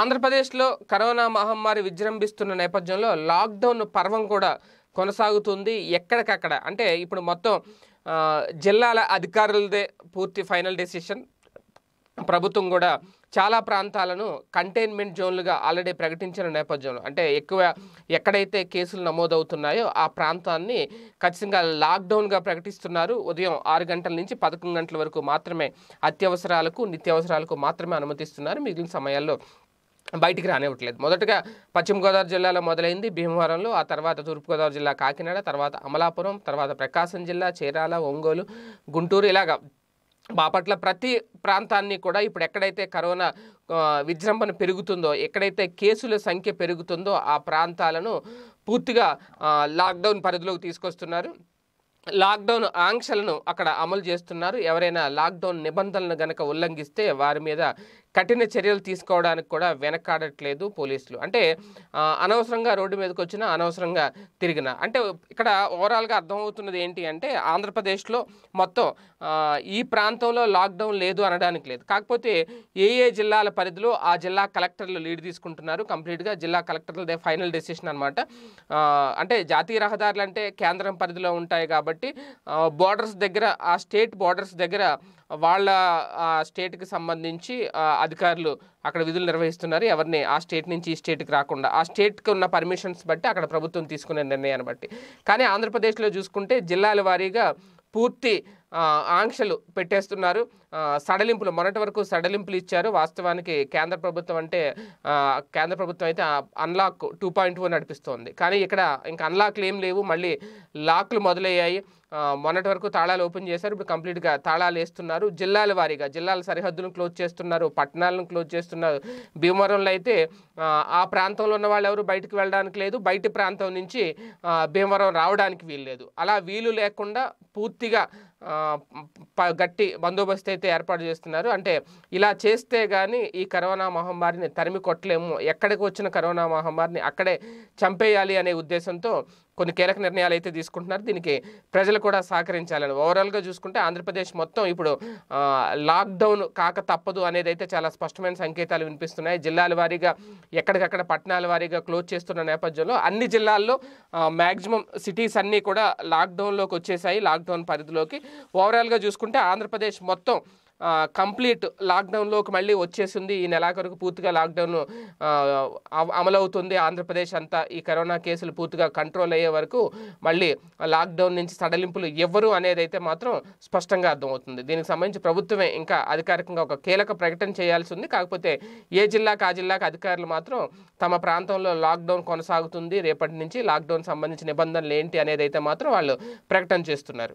ఆంధ్రప్రదేశ్లో కరోనా మహమ్మారి విజృంభిస్తున్న నేపథ్యంలో లాక్డౌన్ పర్వం కూడా కొనసాగుతుంది ఎక్కడికక్కడ అంటే ఇప్పుడు మొత్తం జిల్లాల అధికారులదే పూర్తి ఫైనల్ డెసిషన్ ప్రభుత్వం కూడా చాలా ప్రాంతాలను కంటైన్మెంట్ జోన్లుగా ఆల్రెడీ ప్రకటించిన నేపథ్యంలో అంటే ఎక్కువ ఎక్కడైతే కేసులు నమోదవుతున్నాయో ఆ ప్రాంతాన్ని ఖచ్చితంగా లాక్డౌన్గా ప్రకటిస్తున్నారు ఉదయం ఆరు గంటల నుంచి పదకొండు గంటల వరకు మాత్రమే అత్యవసరాలకు నిత్యావసరాలకు మాత్రమే అనుమతిస్తున్నారు మిగిలిన సమయాల్లో బయటికి రానివ్వట్లేదు మొదటగా పశ్చిమ గోదావరి జిల్లాలో మొదలైంది భీమవరంలో ఆ తర్వాత తూర్పుగోదావరి జిల్లా కాకినాడ తర్వాత అమలాపురం తర్వాత ప్రకాశం జిల్లా చీరాల ఒంగోలు గుంటూరు ఇలాగా బాపట్ల ప్రతి ప్రాంతాన్ని కూడా ఇప్పుడు ఎక్కడైతే కరోనా విజృంభణ పెరుగుతుందో ఎక్కడైతే కేసుల సంఖ్య పెరుగుతుందో ఆ ప్రాంతాలను పూర్తిగా లాక్డౌన్ పరిధిలోకి తీసుకొస్తున్నారు లాక్డౌన్ ఆంక్షలను అక్కడ అమలు చేస్తున్నారు ఎవరైనా లాక్డౌన్ నిబంధనలను గనక ఉల్లంఘిస్తే వారి మీద కఠిన చర్యలు తీసుకోవడానికి కూడా వెనకాడట్లేదు పోలీసులు అంటే అనవసరంగా రోడ్డు మీదకి వచ్చినా అనవసరంగా తిరిగిన అంటే ఇక్కడ ఓవరాల్గా అర్థమవుతున్నది ఏంటి అంటే ఆంధ్రప్రదేశ్లో మొత్తం ఈ ప్రాంతంలో లాక్డౌన్ లేదు అనడానికి లేదు కాకపోతే ఏ ఏ జిల్లాల పరిధిలో ఆ జిల్లా కలెక్టర్లు లీడ్ తీసుకుంటున్నారు కంప్లీట్గా జిల్లా కలెక్టర్లదే ఫైనల్ డెసిషన్ అనమాట అంటే జాతీయ రహదారులు అంటే కేంద్రం పరిధిలో ఉంటాయి కాబట్టి బోర్డర్స్ దగ్గర ఆ స్టేట్ బోర్డర్స్ దగ్గర వాళ్ళ స్టేట్కి సంబంధించి అధికారులు అక్కడ విధులు నిర్వహిస్తున్నారు ఎవరిని ఆ స్టేట్ నుంచి ఈ స్టేట్కి రాకుండా ఆ స్టేట్కి ఉన్న పర్మిషన్స్ బట్టి అక్కడ ప్రభుత్వం తీసుకునే నిర్ణయాన్ని బట్టి కానీ ఆంధ్రప్రదేశ్లో చూసుకుంటే జిల్లాల వారీగా పూర్తి ఆంక్షలు పెట్టేస్తున్నారు సడలింపులు మొన్నటి వరకు సడలింపులు ఇచ్చారు వాస్తవానికి కేంద్ర ప్రభుత్వం అంటే కేంద్ర ప్రభుత్వం అయితే అన్లాక్ టూ పాయింట్ టూ నడిపిస్తోంది కానీ ఇక్కడ ఇంకా అన్లాక్లు ఏం లేవు మళ్ళీ లాక్లు మొదలయ్యాయి మొన్నటి వరకు తాళాలు ఓపెన్ చేశారు ఇప్పుడు కంప్లీట్గా తాళాలు వేస్తున్నారు జిల్లాల వారీగా జిల్లాల సరిహద్దులను క్లోజ్ చేస్తున్నారు పట్టణాలను క్లోజ్ చేస్తున్నారు భీమవరంలో అయితే ఆ ప్రాంతంలో ఉన్న వాళ్ళు ఎవరు బయటకు వెళ్ళడానికి లేదు బయటి ప్రాంతం నుంచి భీమవరం రావడానికి వీలు లేదు అలా వీలు లేకుండా పూర్తిగా గట్టి బందోబస్తు అయితే ఏర్పాటు చేస్తున్నారు అంటే ఇలా చేస్తే కానీ ఈ కరోనా మహమ్మారిని తరిమి కొట్టలేము ఎక్కడికి వచ్చిన కరోనా మహమ్మారిని అక్కడే చంపేయాలి అనే ఉద్దేశంతో కొన్ని కీలక నిర్ణయాలు అయితే తీసుకుంటున్నారు దీనికి ప్రజలు కూడా సహకరించాలని ఓవరాల్గా చూసుకుంటే ఆంధ్రప్రదేశ్ మొత్తం ఇప్పుడు లాక్డౌన్ కాక తప్పదు అనేది అయితే చాలా స్పష్టమైన సంకేతాలు వినిపిస్తున్నాయి జిల్లాల వారీగా ఎక్కడికక్కడ పట్టణాల వారీగా క్లోజ్ చేస్తున్న నేపథ్యంలో అన్ని జిల్లాల్లో మ్యాక్సిమం సిటీస్ అన్నీ కూడా లాక్డౌన్లోకి వచ్చేసాయి లాక్డౌన్ పరిధిలోకి ఓవరాల్గా చూసుకుంటే ఆంధ్రప్రదేశ్ మొత్తం కంప్లీట్ లాక్డౌన్లోకి మళ్ళీ వచ్చేసింది ఈ నెలాఖరుకు పూర్తిగా లాక్డౌన్ అమలవుతుంది ఆంధ్రప్రదేశ్ అంతా ఈ కరోనా కేసులు పూర్తిగా కంట్రోల్ అయ్యే వరకు మళ్ళీ లాక్డౌన్ నుంచి సడలింపులు ఇవ్వరు అనేది అయితే మాత్రం స్పష్టంగా అర్థమవుతుంది దీనికి సంబంధించి ప్రభుత్వమే ఇంకా అధికారికంగా ఒక కీలక ప్రకటన చేయాల్సి ఉంది కాకపోతే ఏ జిల్లాకు ఆ జిల్లాకు అధికారులు మాత్రం తమ ప్రాంతంలో లాక్డౌన్ కొనసాగుతుంది రేపటి నుంచి లాక్డౌన్ సంబంధించిన నిబంధనలు ఏంటి అనేది అయితే మాత్రం వాళ్ళు ప్రకటన చేస్తున్నారు